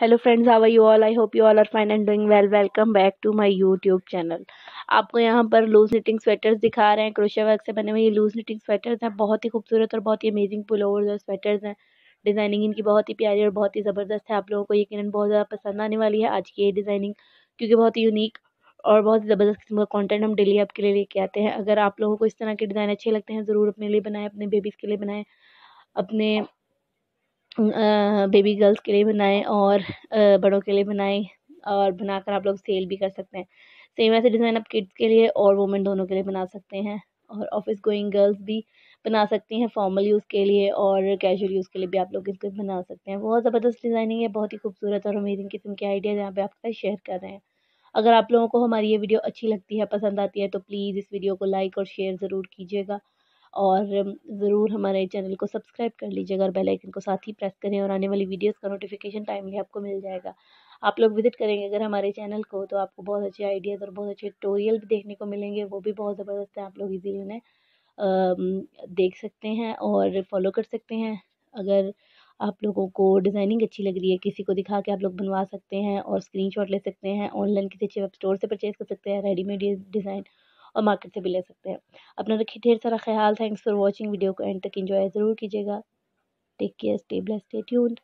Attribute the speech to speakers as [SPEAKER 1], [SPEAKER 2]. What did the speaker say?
[SPEAKER 1] hello friends how are you all I hope you all are fine and doing well welcome back to my YouTube channel आपको यहाँ पर loose knitting sweaters दिखा रहे हैं crochet work से बने हुए ये लूज निटिंग स्वेटर्स हैं बहुत ही खूबसूरत और बहुत ही अमेजिंग पुलोवर्स और स्वेटर्स हैं डिज़ाइनिंग इनकी बहुत ही प्यारी और बहुत ही ज़बरदस्त है आप लोगों को यकीन बहुत ज़्यादा पसंद आने वाली है आज की ये डिज़ाइनिंग क्योंकि बहुत ही यूनिक और बहुत ही ज़बरदस्त किस्म का कॉन्टेंट हम डेली आपके लिए लेके आते हैं अगर आप लोगों को इस तरह के डिज़ाइन अच्छे लगते हैं ज़रूर अपने लिए बनाएं अपने बेबीज़ के लिए बनाएं अपने बेबी गर्ल्स के लिए बनाएं और बड़ों के लिए बनाएं और बनाकर आप लोग सेल भी कर सकते हैं सेम ऐसे डिज़ाइन आप किड्स के लिए और वुमेन दोनों के लिए बना सकते हैं और ऑफिस गोइंग गर्ल्स भी बना सकती हैं फॉर्मल यूज़ के लिए और कैजुअल यूज़ के लिए भी आप लोग इसको बना सकते हैं बहुत ज़बरदस्त डिज़ाइनिंग है बहुत ही खूबसूरत और अमेजिंग किस्म के आइडियाज़ यहाँ पे आपके साथ शेयर कर रहे हैं अगर आप लोगों को हमारी ये वीडियो अच्छी लगती है पसंद आती है तो प्लीज़ इस वीडियो को लाइक और शेयर ज़रूर कीजिएगा और ज़रूर हमारे चैनल को सब्सक्राइब कर लीजिएगा और बेल आइकन को साथ ही प्रेस करें और आने वाली वीडियोस का नोटिफिकेशन टाइमली आपको मिल जाएगा आप लोग विजिट करेंगे अगर हमारे चैनल को तो आपको बहुत अच्छे आइडियाज़ और बहुत अच्छे ट्यूटोरियल भी देखने को मिलेंगे वो भी बहुत ज़बरदस्त हैं आप लोग इजीली उन्हें देख सकते हैं और फॉलो कर सकते हैं अगर आप लोगों को डिज़ाइनिंग अच्छी लग रही है किसी को दिखा के आप लोग बनवा सकते हैं और स्क्रीनशॉट ले सकते हैं ऑनलाइन किसी अच्छे वेब स्टोर से परचेज़ कर सकते हैं रेडीमेड डिज़ाइन और मार्केट से भी ले सकते हैं अपना रखिए तो ढेर सारा ख्याल थैंक्स फॉर वॉचिंग वीडियो को एंड तक इंजॉय ज़रूर कीजिएगा take care stay bless stay tuned